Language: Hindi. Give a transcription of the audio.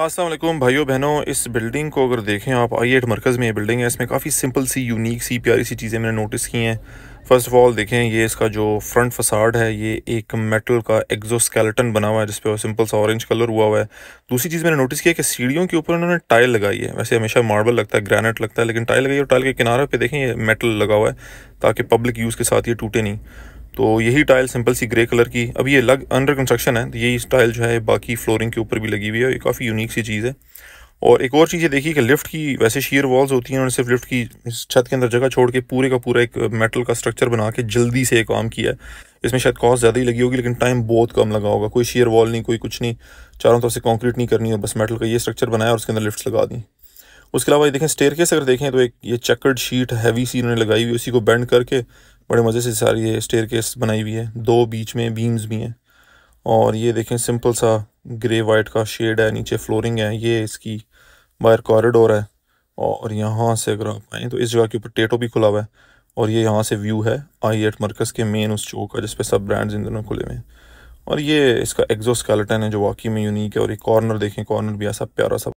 असलम भाइयों बहनों इस बिल्डिंग को अगर देखें आप आई एट मरकज़ में ये बिल्डिंग है इसमें काफ़ी सिंपल सी यूनिक सी प्यारी सी चीज़ें मैंने नोटिस की हैं फर्स्ट ऑफ ऑल देखें ये इसका जो फ्रंट फसाड है ये एक मेटल का एग्जोस्केलेटन बना हुआ है जिस पर सिंपल सा ऑरेंज कलर हुआ हुआ है दूसरी चीज़ मैंने नोटिस किया कि सीढ़ियों के ऊपर उन्होंने टाइल लगाई है वैसे हमेशा मार्बल लगता है ग्रैनेट लगता है लेकिन टाइल लगाई और टाइल के किनारे पर देखें ये मेटल लगा हुआ है ताकि पब्लिक यूज़ के साथ ये टूटे नहीं तो यही टाइल सिंपल सी ग्रे कलर की अब ये लग अंडर कंस्ट्रक्शन है तो यही टाइल जो है बाकी फ्लोरिंग के ऊपर भी लगी हुई है ये काफ़ी यूनिक सी चीज़ है और एक और चीज़ ये देखिए कि लिफ्ट की वैसे शेयर वॉल्स होती हैं उन्होंने सिर्फ लिफ्ट की छत के अंदर जगह छोड़ के पूरे का पूरा एक मेटल का स्ट्रक्चर बना के जल्दी से काम किया है इसमें शायद कॉस्ट ज़्यादा ही लगी होगी लेकिन टाइम बहुत कम लगा होगा कोई शेयर वॉल नहीं कोई कुछ नहीं चारों तरफ से कॉन्क्रीट नहीं करनी है बस मेटल का ये स्ट्रक्चर बनाया और उसके अंदर लिफ्ट लगा दी उसके अलावा ये देखें स्टेयर केस अगर देखें तो एक ये चक्कर्ड शीट हैवी सी इन्होंने लगाई हुई उसी को बैंड करके बड़े मज़े से सारी ये स्टेयर केस बनाई हुई है दो बीच में बीम्स भी हैं और ये देखें सिंपल सा ग्रे वाइट का शेड है नीचे फ्लोरिंग है ये इसकी बाहर कॉरिडोर है और यहाँ से अगर आप आएँ तो इस जगह के ऊपर टेटो भी खुला हुआ है और ये यहाँ से व्यू है आई एट मरकज़ के मेन उस चौक का जिसपे सब ब्रांड्स इन दोनों खुले हुए हैं और ये इसका एग्जोस्केलेटन है जो वाकई में यूनिक है और ये कॉर्नर देखें कॉर्नर भी ऐसा प्यारा सा